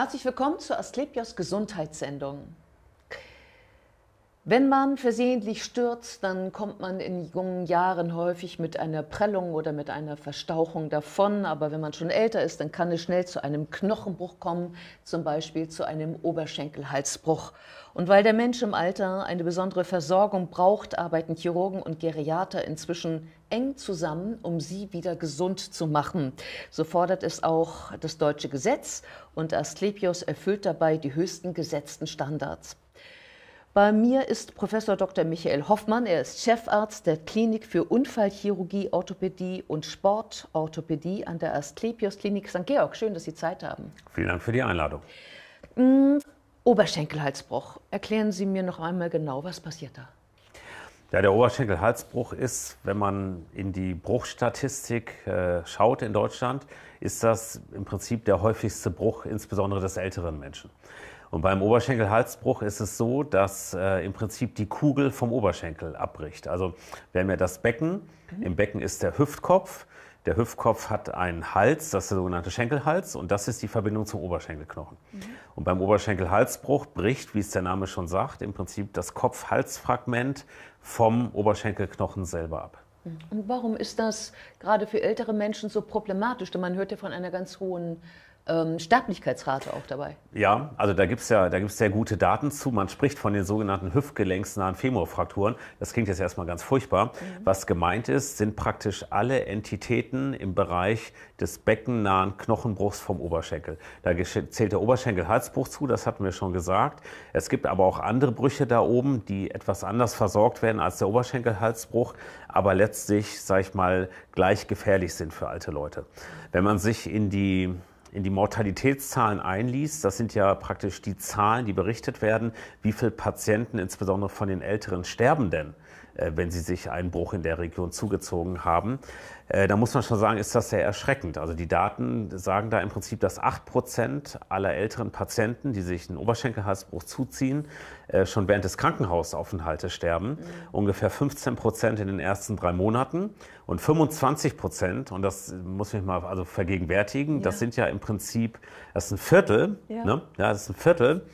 Herzlich willkommen zur Asklepios Gesundheitssendung. Wenn man versehentlich stürzt, dann kommt man in jungen Jahren häufig mit einer Prellung oder mit einer Verstauchung davon. Aber wenn man schon älter ist, dann kann es schnell zu einem Knochenbruch kommen, zum Beispiel zu einem Oberschenkelhalsbruch. Und weil der Mensch im Alter eine besondere Versorgung braucht, arbeiten Chirurgen und Geriater inzwischen eng zusammen, um sie wieder gesund zu machen. So fordert es auch das deutsche Gesetz und Asklepios erfüllt dabei die höchsten gesetzten Standards. Bei mir ist Professor Dr. Michael Hoffmann. Er ist Chefarzt der Klinik für Unfallchirurgie, Orthopädie und Sportorthopädie an der Asklepios Klinik St. Georg. Schön, dass Sie Zeit haben. Vielen Dank für die Einladung. Mm, Oberschenkelhalsbruch. Erklären Sie mir noch einmal genau, was passiert da? Ja, der Oberschenkelhalsbruch ist, wenn man in die Bruchstatistik äh, schaut in Deutschland, ist das im Prinzip der häufigste Bruch, insbesondere des älteren Menschen. Und beim Oberschenkelhalsbruch ist es so, dass äh, im Prinzip die Kugel vom Oberschenkel abbricht. Also wir haben ja das Becken. Mhm. Im Becken ist der Hüftkopf. Der Hüftkopf hat einen Hals, das ist der sogenannte Schenkelhals, und das ist die Verbindung zum Oberschenkelknochen. Mhm. Und beim Oberschenkelhalsbruch bricht, wie es der Name schon sagt, im Prinzip das kopf halsfragment vom Oberschenkelknochen selber ab. Mhm. Und warum ist das gerade für ältere Menschen so problematisch? Denn man hört ja von einer ganz hohen ähm, Sterblichkeitsrate auch dabei. Ja, also da gibt es ja da gibt's sehr gute Daten zu. Man spricht von den sogenannten hüftgelenksnahen Femurfrakturen. Das klingt jetzt erstmal ganz furchtbar. Mhm. Was gemeint ist, sind praktisch alle Entitäten im Bereich des beckennahen Knochenbruchs vom Oberschenkel. Da zählt der Oberschenkelhalsbruch zu, das hatten wir schon gesagt. Es gibt aber auch andere Brüche da oben, die etwas anders versorgt werden als der Oberschenkelhalsbruch, aber letztlich, sag ich mal, gleich gefährlich sind für alte Leute. Wenn man sich in die in die Mortalitätszahlen einliest, das sind ja praktisch die Zahlen, die berichtet werden, wie viele Patienten, insbesondere von den Älteren, sterben denn, äh, wenn sie sich einen Bruch in der Region zugezogen haben, äh, da muss man schon sagen, ist das sehr erschreckend. Also die Daten sagen da im Prinzip, dass 8% aller älteren Patienten, die sich einen Oberschenkelhalsbruch zuziehen, äh, schon während des Krankenhausaufenthaltes sterben. Mhm. Ungefähr 15% in den ersten drei Monaten und 25%, und das muss ich mal also vergegenwärtigen, ja. das sind ja im Prinzip, das ist ein Viertel, ja, ne? ja das ist ein Viertel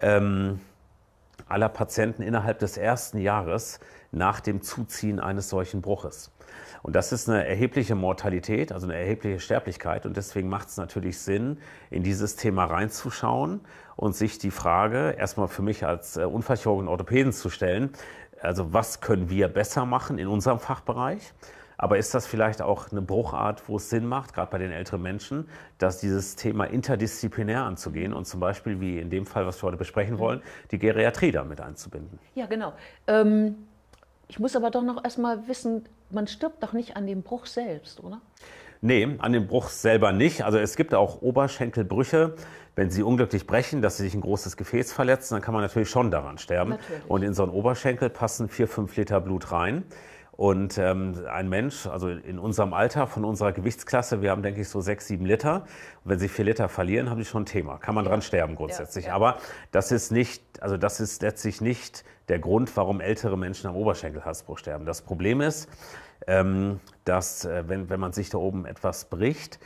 ähm, aller Patienten innerhalb des ersten Jahres nach dem Zuziehen eines solchen Bruches. Und das ist eine erhebliche Mortalität, also eine erhebliche Sterblichkeit. Und deswegen macht es natürlich Sinn, in dieses Thema reinzuschauen und sich die Frage erstmal für mich als äh, Unfallchirurgen und Orthopäden zu stellen, also was können wir besser machen in unserem Fachbereich? Aber ist das vielleicht auch eine Bruchart, wo es Sinn macht, gerade bei den älteren Menschen, dass dieses Thema interdisziplinär anzugehen und zum Beispiel, wie in dem Fall, was wir heute besprechen mhm. wollen, die Geriatrie damit einzubinden? Ja, genau. Ähm, ich muss aber doch noch erstmal wissen, man stirbt doch nicht an dem Bruch selbst, oder? Nee, an dem Bruch selber nicht. Also es gibt auch Oberschenkelbrüche. Wenn sie unglücklich brechen, dass sie sich ein großes Gefäß verletzen, dann kann man natürlich schon daran sterben. Natürlich. Und in so einen Oberschenkel passen vier, fünf Liter Blut rein. Und ähm, ein Mensch, also in unserem Alter, von unserer Gewichtsklasse, wir haben, denke ich, so sechs, sieben Liter. Und wenn sie vier Liter verlieren, haben sie schon ein Thema. Kann man ja. dran sterben grundsätzlich. Ja, ja. Aber das ist nicht, also das ist letztlich nicht der Grund, warum ältere Menschen am Oberschenkelhalsbruch sterben. Das Problem ist, ähm, dass äh, wenn, wenn man sich da oben etwas bricht,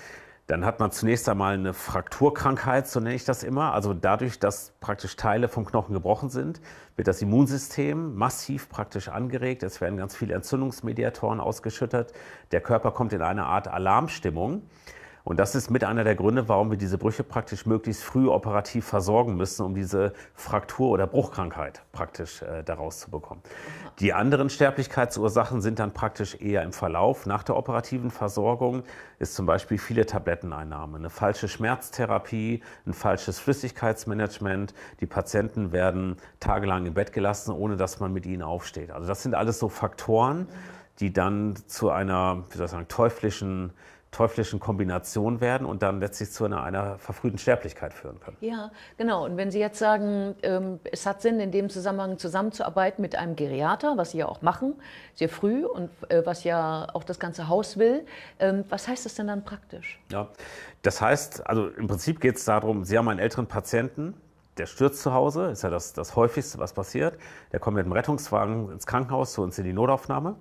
dann hat man zunächst einmal eine Frakturkrankheit, so nenne ich das immer. Also dadurch, dass praktisch Teile vom Knochen gebrochen sind, wird das Immunsystem massiv praktisch angeregt. Es werden ganz viele Entzündungsmediatoren ausgeschüttet. Der Körper kommt in eine Art Alarmstimmung. Und das ist mit einer der Gründe, warum wir diese Brüche praktisch möglichst früh operativ versorgen müssen, um diese Fraktur oder Bruchkrankheit praktisch äh, daraus zu bekommen. Die anderen Sterblichkeitsursachen sind dann praktisch eher im Verlauf. Nach der operativen Versorgung ist zum Beispiel viele Tabletteneinnahme, eine falsche Schmerztherapie, ein falsches Flüssigkeitsmanagement. Die Patienten werden tagelang im Bett gelassen, ohne dass man mit ihnen aufsteht. Also das sind alles so Faktoren, die dann zu einer, wie soll ich sagen, teuflischen teuflischen Kombination werden und dann letztlich zu einer, einer, verfrühten Sterblichkeit führen können. Ja, genau. Und wenn Sie jetzt sagen, ähm, es hat Sinn, in dem Zusammenhang zusammenzuarbeiten mit einem Geriater, was Sie ja auch machen, sehr früh und äh, was ja auch das ganze Haus will, ähm, was heißt das denn dann praktisch? Ja, das heißt, also im Prinzip geht es darum, Sie haben einen älteren Patienten, der stürzt zu Hause, ist ja das, das häufigste, was passiert. Der kommt mit dem Rettungswagen ins Krankenhaus, zu uns in die Notaufnahme.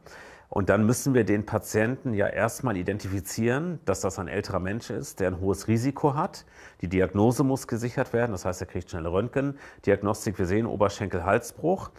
Und dann müssen wir den Patienten ja erstmal identifizieren, dass das ein älterer Mensch ist, der ein hohes Risiko hat. Die Diagnose muss gesichert werden, das heißt, er kriegt schnelle Röntgen. Diagnostik, wir sehen Oberschenkel-Halsbruch.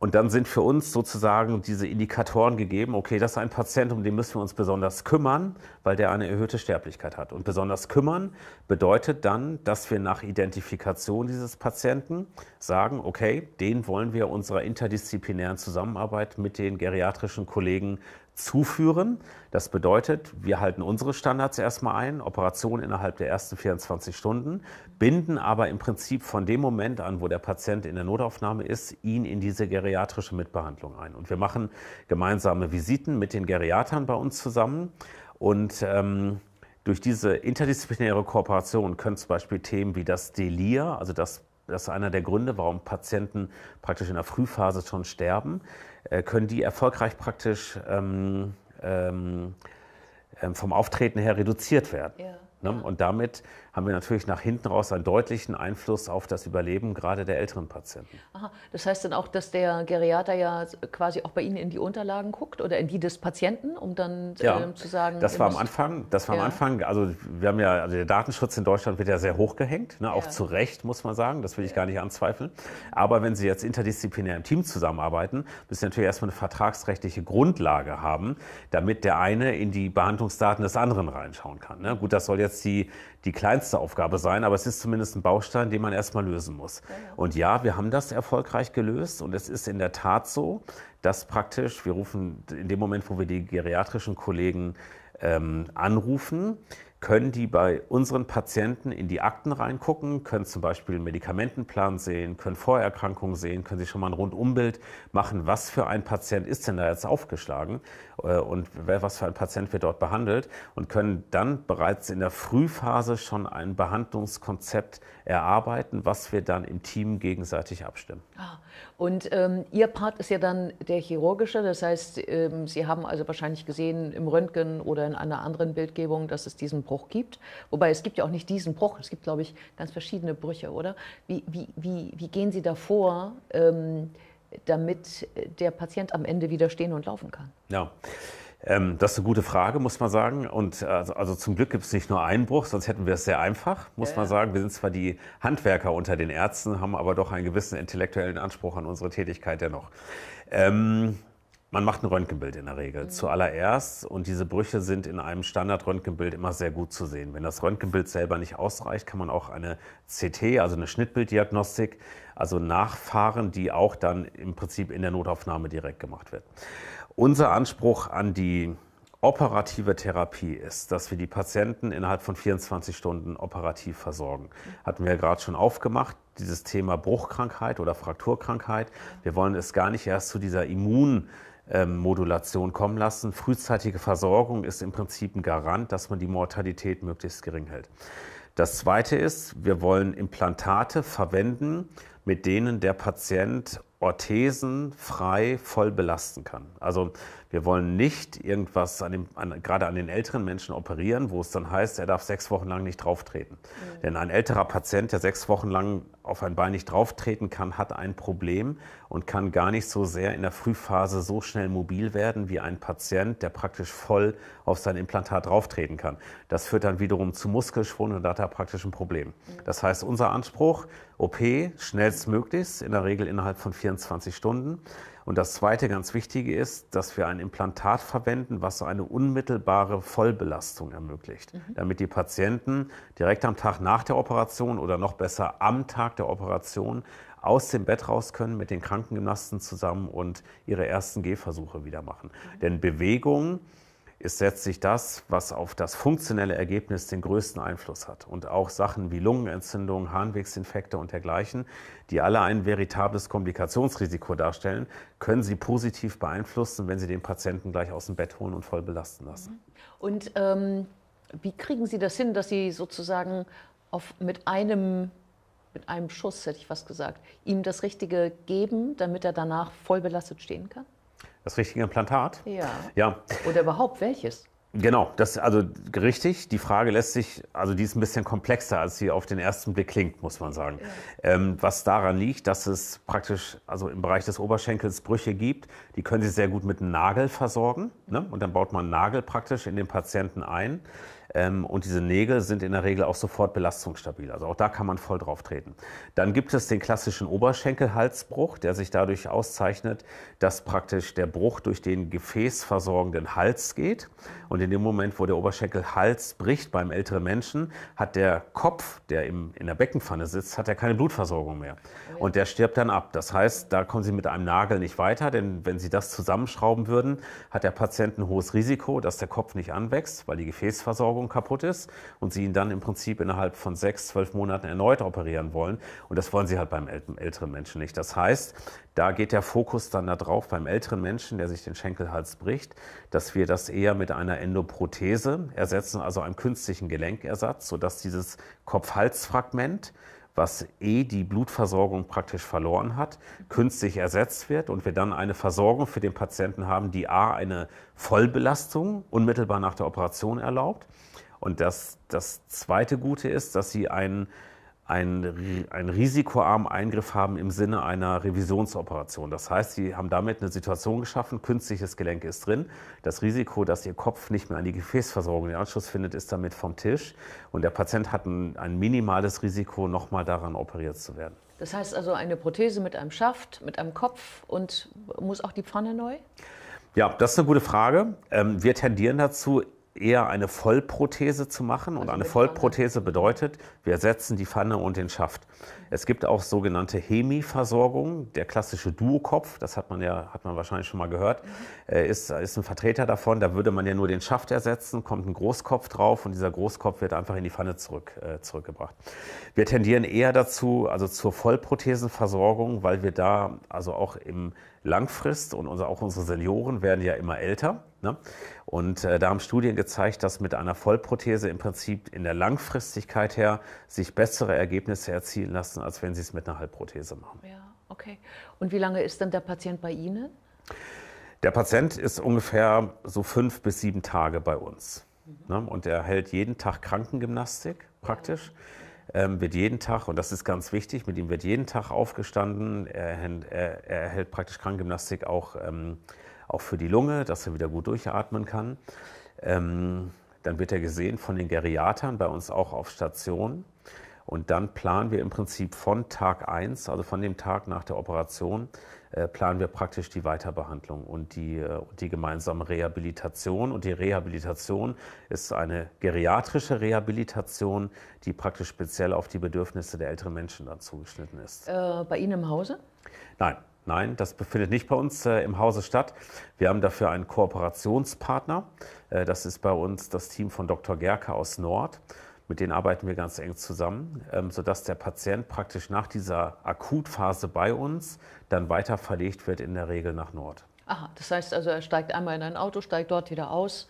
Und dann sind für uns sozusagen diese Indikatoren gegeben, okay, das ist ein Patient, um den müssen wir uns besonders kümmern, weil der eine erhöhte Sterblichkeit hat. Und besonders kümmern bedeutet dann, dass wir nach Identifikation dieses Patienten sagen, okay, den wollen wir unserer interdisziplinären Zusammenarbeit mit den geriatrischen Kollegen zuführen. Das bedeutet, wir halten unsere Standards erstmal ein, Operation innerhalb der ersten 24 Stunden, binden aber im Prinzip von dem Moment an, wo der Patient in der Notaufnahme ist, ihn in diese geriatrische Mitbehandlung ein. Und wir machen gemeinsame Visiten mit den Geriatern bei uns zusammen und ähm, durch diese interdisziplinäre Kooperation können zum Beispiel Themen wie das Delir, also das das ist einer der Gründe, warum Patienten praktisch in der Frühphase schon sterben. Äh, können die erfolgreich praktisch ähm, ähm, ähm vom Auftreten her reduziert werden. Ja. Ne? Und damit haben wir natürlich nach hinten raus einen deutlichen Einfluss auf das Überleben gerade der älteren Patienten. Aha. Das heißt dann auch, dass der Geriater ja quasi auch bei Ihnen in die Unterlagen guckt oder in die des Patienten, um dann ja, ähm, zu sagen. Das war am Anfang. Das war ja. am Anfang. Also wir haben ja, also der Datenschutz in Deutschland wird ja sehr hochgehängt, ne? auch ja. zu Recht muss man sagen. Das will ich gar nicht anzweifeln. Aber wenn Sie jetzt interdisziplinär im Team zusammenarbeiten, müssen Sie natürlich erstmal eine vertragsrechtliche Grundlage haben, damit der eine in die Behandlungsdaten des anderen reinschauen kann. Ne? Gut, das soll jetzt die die kleine kleinste Aufgabe sein, aber es ist zumindest ein Baustein, den man erstmal lösen muss. Und ja, wir haben das erfolgreich gelöst und es ist in der Tat so, dass praktisch, wir rufen in dem Moment, wo wir die geriatrischen Kollegen ähm, anrufen, können die bei unseren Patienten in die Akten reingucken, können zum Beispiel einen Medikamentenplan sehen, können Vorerkrankungen sehen, können sich schon mal ein Rundumbild machen, was für ein Patient ist denn da jetzt aufgeschlagen äh, und was für ein Patient wird dort behandelt und können dann bereits in der Frühphase schon ein Behandlungskonzept erarbeiten, was wir dann im Team gegenseitig abstimmen. Ah, und ähm, Ihr Part ist ja dann der chirurgische, das heißt, ähm, Sie haben also wahrscheinlich gesehen im Röntgen oder in einer anderen Bildgebung, dass es diesen Bruch gibt. Wobei es gibt ja auch nicht diesen Bruch, es gibt, glaube ich, ganz verschiedene Brüche, oder? Wie, wie, wie, wie gehen Sie da vor, ähm, damit der Patient am Ende wieder stehen und laufen kann? Ja. Ähm, das ist eine gute Frage, muss man sagen. Und also, also zum Glück gibt es nicht nur einen Bruch, sonst hätten wir es sehr einfach, muss ja, man sagen. Wir sind zwar die Handwerker unter den Ärzten, haben aber doch einen gewissen intellektuellen Anspruch an unsere Tätigkeit dennoch. Ähm, man macht ein Röntgenbild in der Regel mhm. zuallererst und diese Brüche sind in einem Standard-Röntgenbild immer sehr gut zu sehen. Wenn das Röntgenbild selber nicht ausreicht, kann man auch eine CT, also eine Schnittbilddiagnostik, also nachfahren, die auch dann im Prinzip in der Notaufnahme direkt gemacht wird. Unser Anspruch an die operative Therapie ist, dass wir die Patienten innerhalb von 24 Stunden operativ versorgen. Mhm. Hatten wir ja gerade schon aufgemacht, dieses Thema Bruchkrankheit oder Frakturkrankheit. Mhm. Wir wollen es gar nicht erst zu dieser Immun- ähm, Modulation kommen lassen. Frühzeitige Versorgung ist im Prinzip ein Garant, dass man die Mortalität möglichst gering hält. Das Zweite ist, wir wollen Implantate verwenden, mit denen der Patient Orthesen frei voll belasten kann. Also wir wollen nicht irgendwas an dem, an, gerade an den älteren Menschen operieren, wo es dann heißt, er darf sechs Wochen lang nicht drauftreten. Mhm. Denn ein älterer Patient, der sechs Wochen lang auf ein Bein nicht drauftreten kann, hat ein Problem und kann gar nicht so sehr in der Frühphase so schnell mobil werden wie ein Patient, der praktisch voll auf sein Implantat drauftreten kann. Das führt dann wiederum zu Muskelschwund und da hat er praktisch ein Problem. Mhm. Das heißt, unser Anspruch, OP schnellstmöglichst, in der Regel innerhalb von vier 24 Stunden. Und das zweite ganz wichtige ist, dass wir ein Implantat verwenden, was eine unmittelbare Vollbelastung ermöglicht, mhm. damit die Patienten direkt am Tag nach der Operation oder noch besser am Tag der Operation aus dem Bett raus können mit den Krankengymnasten zusammen und ihre ersten Gehversuche wieder machen. Mhm. Denn Bewegung ist letztlich das, was auf das funktionelle Ergebnis den größten Einfluss hat. Und auch Sachen wie Lungenentzündungen, Harnwegsinfekte und dergleichen, die alle ein veritables Komplikationsrisiko darstellen, können Sie positiv beeinflussen, wenn Sie den Patienten gleich aus dem Bett holen und voll belasten lassen. Mhm. Und ähm, wie kriegen Sie das hin, dass Sie sozusagen auf, mit einem mit einem Schuss, hätte ich was gesagt, ihm das Richtige geben, damit er danach voll belastet stehen kann? Das richtige Implantat? Ja. ja. Oder überhaupt welches? Genau, das also richtig. Die Frage lässt sich, also die ist ein bisschen komplexer, als sie auf den ersten Blick klingt, muss man sagen. Ja. Ähm, was daran liegt, dass es praktisch also im Bereich des Oberschenkels Brüche gibt, die können Sie sehr gut mit einem Nagel versorgen. Ne? Und dann baut man einen Nagel praktisch in den Patienten ein. Ähm, und diese Nägel sind in der Regel auch sofort belastungsstabil. Also auch da kann man voll drauf treten. Dann gibt es den klassischen Oberschenkelhalsbruch, der sich dadurch auszeichnet, dass praktisch der Bruch durch den gefäßversorgenden Hals geht. Und in dem Moment, wo der Oberschenkelhals bricht beim älteren Menschen, hat der Kopf, der im, in der Beckenpfanne sitzt, hat er keine Blutversorgung mehr. Oh und der stirbt dann ab. Das heißt, da kommen Sie mit einem Nagel nicht weiter, denn wenn Sie das zusammenschrauben würden, hat der Patient ein hohes Risiko, dass der Kopf nicht anwächst, weil die Gefäßversorgung Versorgung kaputt ist und sie ihn dann im Prinzip innerhalb von sechs, zwölf Monaten erneut operieren wollen. Und das wollen sie halt beim älteren Menschen nicht. Das heißt, da geht der Fokus dann darauf beim älteren Menschen, der sich den Schenkelhals bricht, dass wir das eher mit einer Endoprothese ersetzen, also einem künstlichen Gelenkersatz, sodass dieses Kopf-Hals-Fragment was eh die Blutversorgung praktisch verloren hat, künstlich ersetzt wird und wir dann eine Versorgung für den Patienten haben, die a eine Vollbelastung unmittelbar nach der Operation erlaubt und das, das zweite Gute ist, dass sie einen, einen, einen risikoarmen Eingriff haben im Sinne einer Revisionsoperation. Das heißt, sie haben damit eine Situation geschaffen, künstliches Gelenk ist drin. Das Risiko, dass ihr Kopf nicht mehr an die Gefäßversorgung den Anschluss findet, ist damit vom Tisch. Und der Patient hat ein, ein minimales Risiko, nochmal daran operiert zu werden. Das heißt also eine Prothese mit einem Schaft, mit einem Kopf und muss auch die Pfanne neu? Ja, das ist eine gute Frage. Ähm, wir tendieren dazu, eher eine Vollprothese zu machen. Und also eine Vollprothese bedeutet, wir ersetzen die Pfanne und den Schaft. Es gibt auch sogenannte Hemiversorgung. Der klassische Duokopf, das hat man ja, hat man wahrscheinlich schon mal gehört, äh, ist, ist ein Vertreter davon. Da würde man ja nur den Schaft ersetzen, kommt ein Großkopf drauf und dieser Großkopf wird einfach in die Pfanne zurück, äh, zurückgebracht. Wir tendieren eher dazu, also zur Vollprothesenversorgung, weil wir da also auch im Langfrist und unser, auch unsere Senioren werden ja immer älter. Ne? Und äh, da haben Studien gezeigt, dass mit einer Vollprothese im Prinzip in der Langfristigkeit her sich bessere Ergebnisse erzielen lassen, als wenn sie es mit einer Halbprothese machen. Ja, okay. Und wie lange ist denn der Patient bei Ihnen? Der Patient ist ungefähr so fünf bis sieben Tage bei uns. Mhm. Ne? Und er hält jeden Tag Krankengymnastik praktisch. Ja ähm, wird jeden Tag, und das ist ganz wichtig, mit ihm wird jeden Tag aufgestanden. Er, er, er erhält praktisch Krankengymnastik auch ähm, auch für die Lunge, dass er wieder gut durchatmen kann. Ähm, dann wird er gesehen von den Geriatern bei uns auch auf Station. Und dann planen wir im Prinzip von Tag 1, also von dem Tag nach der Operation, äh, planen wir praktisch die Weiterbehandlung und die, äh, die gemeinsame Rehabilitation. Und die Rehabilitation ist eine geriatrische Rehabilitation, die praktisch speziell auf die Bedürfnisse der älteren Menschen dann zugeschnitten ist. Äh, bei Ihnen im Hause? Nein, Nein, das befindet nicht bei uns äh, im Hause statt. Wir haben dafür einen Kooperationspartner. Äh, das ist bei uns das Team von Dr. Gerke aus Nord. Mit denen arbeiten wir ganz eng zusammen, ähm, sodass der Patient praktisch nach dieser Akutphase bei uns dann weiter verlegt wird, in der Regel nach Nord. Aha, das heißt also, er steigt einmal in ein Auto, steigt dort wieder aus.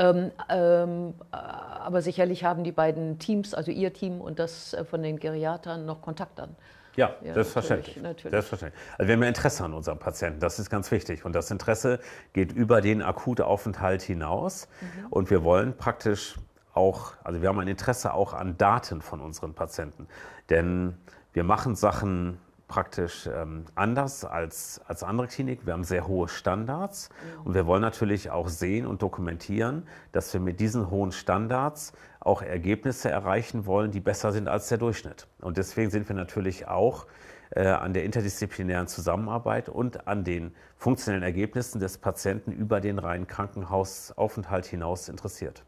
Ähm, ähm, äh, aber sicherlich haben die beiden Teams, also Ihr Team und das äh, von den Geriatern, noch Kontakt dann. Ja, ja selbstverständlich. Natürlich, selbstverständlich. Also wir haben ja Interesse an unseren Patienten, das ist ganz wichtig. Und das Interesse geht über den Akutaufenthalt hinaus. Mhm. Und wir wollen praktisch auch, also wir haben ein Interesse auch an Daten von unseren Patienten. Denn wir machen Sachen praktisch ähm, anders als, als andere Kliniken. Wir haben sehr hohe Standards mhm. und wir wollen natürlich auch sehen und dokumentieren, dass wir mit diesen hohen Standards auch Ergebnisse erreichen wollen, die besser sind als der Durchschnitt. Und deswegen sind wir natürlich auch äh, an der interdisziplinären Zusammenarbeit und an den funktionellen Ergebnissen des Patienten über den reinen Krankenhausaufenthalt hinaus interessiert.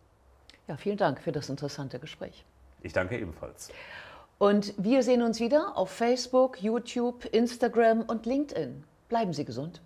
Ja, vielen Dank für das interessante Gespräch. Ich danke ebenfalls. Und wir sehen uns wieder auf Facebook, YouTube, Instagram und LinkedIn. Bleiben Sie gesund.